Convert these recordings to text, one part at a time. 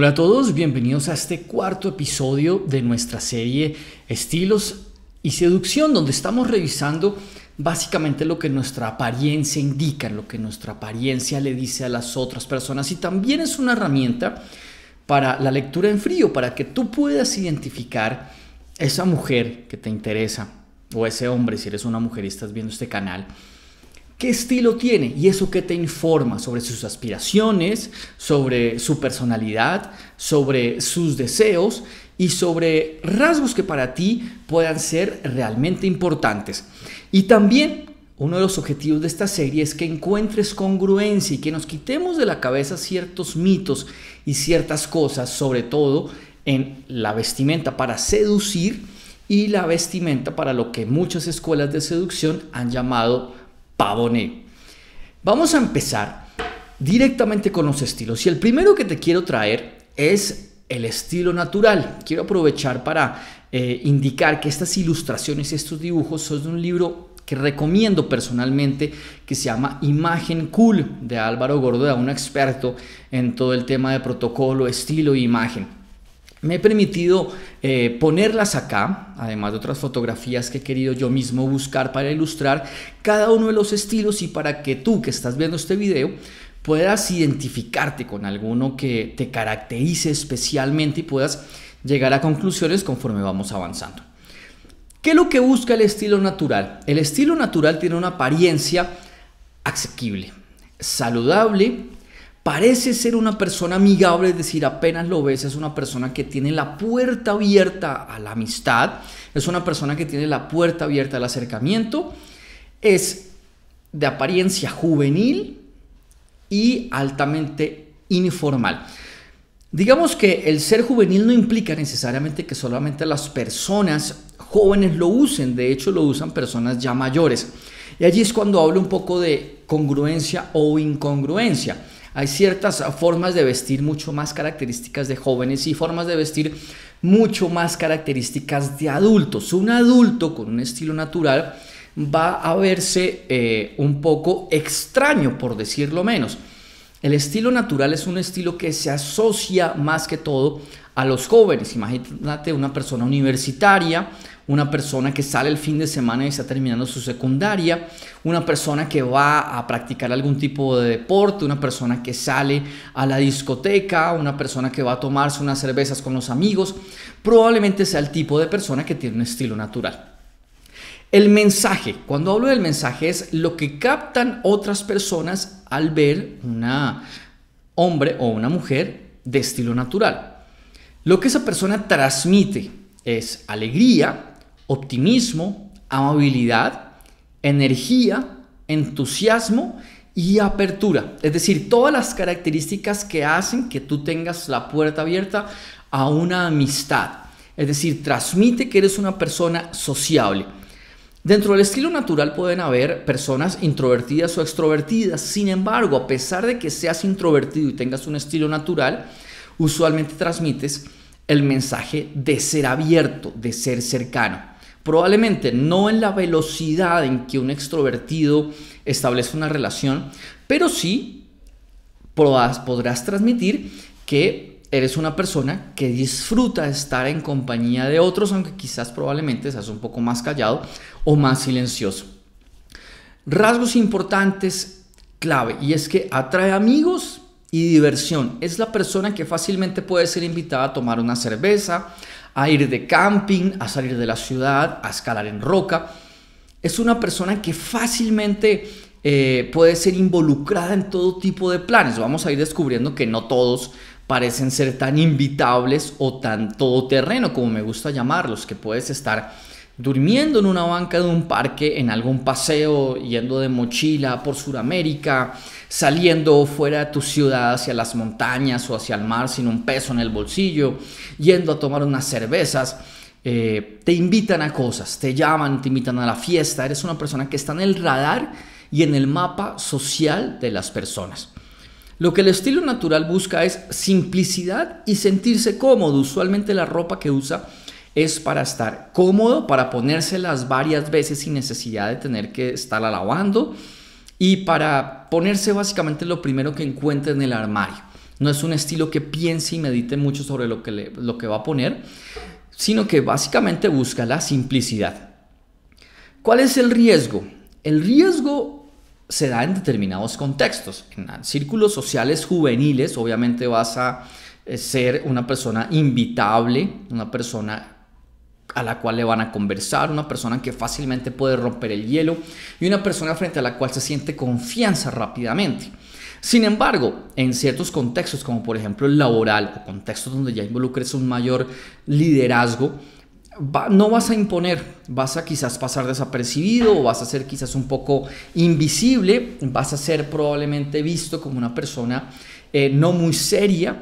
Hola a todos, bienvenidos a este cuarto episodio de nuestra serie Estilos y Seducción, donde estamos revisando básicamente lo que nuestra apariencia indica, lo que nuestra apariencia le dice a las otras personas y también es una herramienta para la lectura en frío, para que tú puedas identificar esa mujer que te interesa o ese hombre si eres una mujer y estás viendo este canal qué estilo tiene y eso que te informa sobre sus aspiraciones, sobre su personalidad, sobre sus deseos y sobre rasgos que para ti puedan ser realmente importantes. Y también uno de los objetivos de esta serie es que encuentres congruencia y que nos quitemos de la cabeza ciertos mitos y ciertas cosas, sobre todo en la vestimenta para seducir y la vestimenta para lo que muchas escuelas de seducción han llamado Pavone. Vamos a empezar directamente con los estilos. Y el primero que te quiero traer es el estilo natural. Quiero aprovechar para eh, indicar que estas ilustraciones, y estos dibujos son de un libro que recomiendo personalmente que se llama Imagen Cool de Álvaro Gordoa, un experto en todo el tema de protocolo, estilo e imagen. Me he permitido eh, ponerlas acá, además de otras fotografías que he querido yo mismo buscar para ilustrar cada uno de los estilos y para que tú que estás viendo este video puedas identificarte con alguno que te caracterice especialmente y puedas llegar a conclusiones conforme vamos avanzando. ¿Qué es lo que busca el estilo natural? El estilo natural tiene una apariencia asequible, saludable Parece ser una persona amigable, es decir, apenas lo ves, es una persona que tiene la puerta abierta a la amistad, es una persona que tiene la puerta abierta al acercamiento, es de apariencia juvenil y altamente informal. Digamos que el ser juvenil no implica necesariamente que solamente las personas jóvenes lo usen, de hecho lo usan personas ya mayores. Y allí es cuando hablo un poco de congruencia o incongruencia. Hay ciertas formas de vestir mucho más características de jóvenes y formas de vestir mucho más características de adultos. Un adulto con un estilo natural va a verse eh, un poco extraño, por decirlo menos. El estilo natural es un estilo que se asocia más que todo a los jóvenes. Imagínate una persona universitaria, una persona que sale el fin de semana y está terminando su secundaria, una persona que va a practicar algún tipo de deporte, una persona que sale a la discoteca, una persona que va a tomarse unas cervezas con los amigos, probablemente sea el tipo de persona que tiene un estilo natural. El mensaje, cuando hablo del mensaje es lo que captan otras personas al ver una hombre o una mujer de estilo natural. Lo que esa persona transmite es alegría, optimismo, amabilidad, energía, entusiasmo y apertura. Es decir, todas las características que hacen que tú tengas la puerta abierta a una amistad. Es decir, transmite que eres una persona sociable. Dentro del estilo natural pueden haber personas introvertidas o extrovertidas. Sin embargo, a pesar de que seas introvertido y tengas un estilo natural, usualmente transmites el mensaje de ser abierto, de ser cercano. Probablemente no en la velocidad en que un extrovertido establece una relación, pero sí podrás, transmitir que eres una persona que disfruta estar en compañía de otros, aunque quizás probablemente seas un poco más callado o más silencioso. Rasgos importantes clave y es que atrae amigos y diversión. Es la persona que fácilmente puede ser invitada a tomar una cerveza, a ir de camping, a salir de la ciudad, a escalar en roca. Es una persona que fácilmente eh, puede ser involucrada en todo tipo de planes. Vamos a ir descubriendo que no todos parecen ser tan invitables o tan todoterreno como me gusta llamarlos, que puedes estar durmiendo en una banca de un parque, en algún paseo, yendo de mochila por Sudamérica, saliendo fuera de tu ciudad hacia las montañas o hacia el mar sin un peso en el bolsillo, yendo a tomar unas cervezas. Eh, te invitan a cosas, te llaman, te invitan a la fiesta, eres una persona que está en el radar y en el mapa social de las personas. Lo que el estilo natural busca es simplicidad y sentirse cómodo. Usualmente la ropa que usa es para estar cómodo, para ponérselas varias veces sin necesidad de tener que estar alabando y para ponerse básicamente lo primero que encuentre en el armario. No es un estilo que piense y medite mucho sobre lo que, lo que va a poner, sino que básicamente busca la simplicidad. ¿Cuál es el riesgo? El riesgo se da en determinados contextos. En círculos sociales juveniles, obviamente vas a eh, ser una persona invitable, una persona a la cual le van a conversar, una persona que fácilmente puede romper el hielo y una persona frente a la cual se siente confianza rápidamente. Sin embargo, en ciertos contextos, como por ejemplo el laboral o contextos donde ya involucres un mayor liderazgo, no vas a imponer, vas a quizás pasar desapercibido o vas a ser quizás un poco invisible, vas a ser probablemente visto como una persona eh, no muy seria,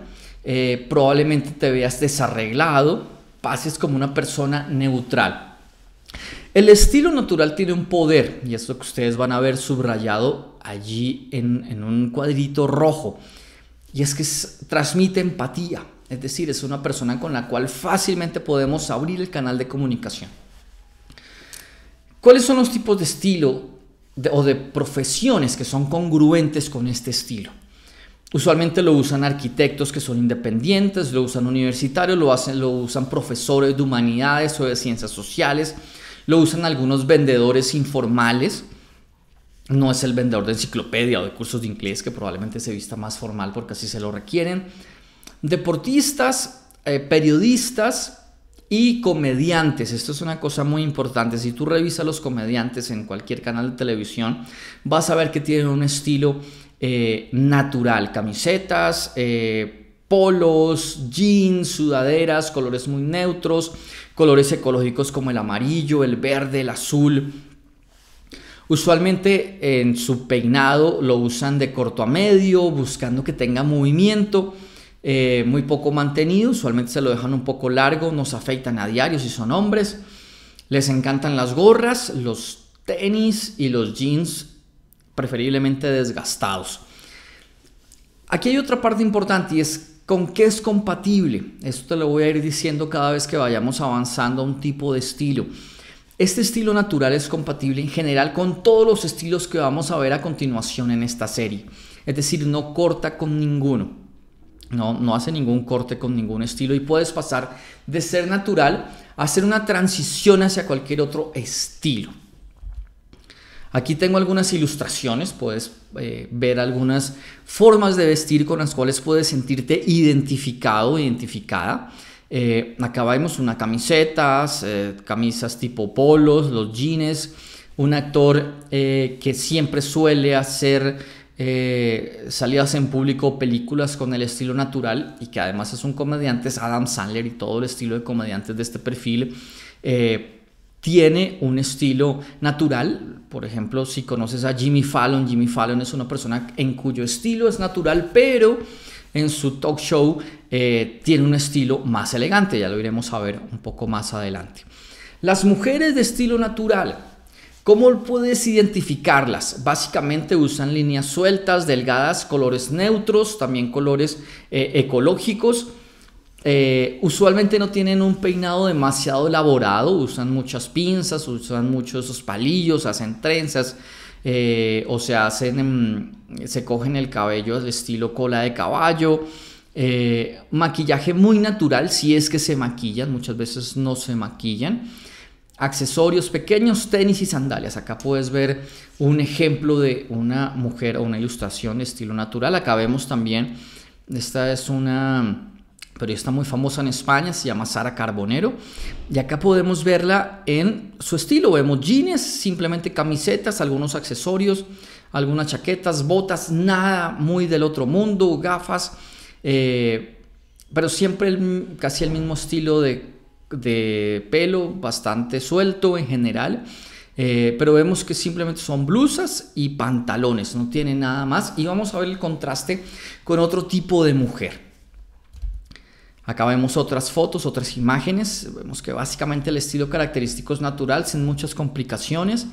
eh, probablemente te veas desarreglado, es como una persona neutral. El estilo natural tiene un poder, y lo que ustedes van a ver subrayado allí en, un cuadrito rojo, y es que transmite empatía, es decir, es una persona con la cual fácilmente podemos abrir el canal de comunicación. ¿Cuáles son los tipos de estilo o de profesiones que son congruentes con este estilo? Usualmente lo usan arquitectos que son independientes, lo usan universitarios, lo, hacen, lo usan profesores de humanidades o de ciencias sociales, lo usan algunos vendedores informales. No es el vendedor de enciclopedia o de cursos de inglés que probablemente se vista más formal porque así se lo requieren. Deportistas, eh, periodistas y comediantes. Esto es una cosa muy importante. Si tú revisas los comediantes en cualquier canal de televisión, vas a ver que tienen un estilo eh, natural, camisetas, eh, polos, jeans, sudaderas, colores muy neutros, colores ecológicos como el amarillo, el verde, el azul. Usualmente en su peinado lo usan de corto a medio, buscando que tenga movimiento, eh, muy poco mantenido, usualmente se lo dejan un poco largo, nos afeitan a diario si son hombres. Les encantan las gorras, los tenis y los jeans preferiblemente desgastados. Aquí hay otra parte importante y es con qué es compatible. Esto te lo voy a ir diciendo cada vez que vayamos avanzando a un tipo de estilo. Este estilo natural es compatible en general con todos los estilos que vamos a ver a continuación en esta serie. Es decir, no corta con ninguno. No, hace ningún corte con ningún estilo y puedes pasar de ser natural a hacer una transición hacia cualquier otro estilo. Aquí tengo algunas ilustraciones, puedes eh, ver algunas formas de vestir con las cuales puedes sentirte identificado, identificada. Eh, acá vemos una camiseta, eh, camisas tipo polos, los jeans, un actor que siempre suele hacer salidas en público, películas con el estilo natural y que además es un comediante, es Adam Sandler y todo el estilo de comediantes de este perfil. Eh, tiene un estilo natural. Por ejemplo, si conoces a Jimmy Fallon, Jimmy Fallon es una persona en cuyo estilo es natural, pero en su talk show eh, tiene un estilo más elegante. Ya lo iremos a ver un poco más adelante. Las mujeres de estilo natural. ¿Cómo puedes identificarlas? Básicamente usan líneas sueltas, delgadas, colores neutros, también colores eh, ecológicos eh, usualmente no tienen un peinado demasiado elaborado, usan muchas pinzas, usan muchos esos palillos, hacen trenzas eh, o se hacen, em, se cogen el cabello al estilo cola de caballo. Eh, maquillaje muy natural, si es que se maquillan, muchas veces no se maquillan. Accesorios pequeños, tenis y sandalias. Acá puedes ver un ejemplo de una mujer o una ilustración de estilo natural. Acá vemos también, esta es una pero está muy famosa en España, se llama Sara Carbonero. Y acá podemos verla en su estilo. Vemos jeans, simplemente camisetas, algunos accesorios, algunas chaquetas, botas, nada muy del otro mundo, gafas. Eh, pero siempre casi el mismo estilo de, pelo, bastante suelto en general. Eh, pero vemos que simplemente son blusas y pantalones, no tiene nada más. Y vamos a ver el contraste con otro tipo de mujer. Acá vemos otras fotos, otras imágenes. Vemos que básicamente el estilo característico es natural, sin muchas complicaciones.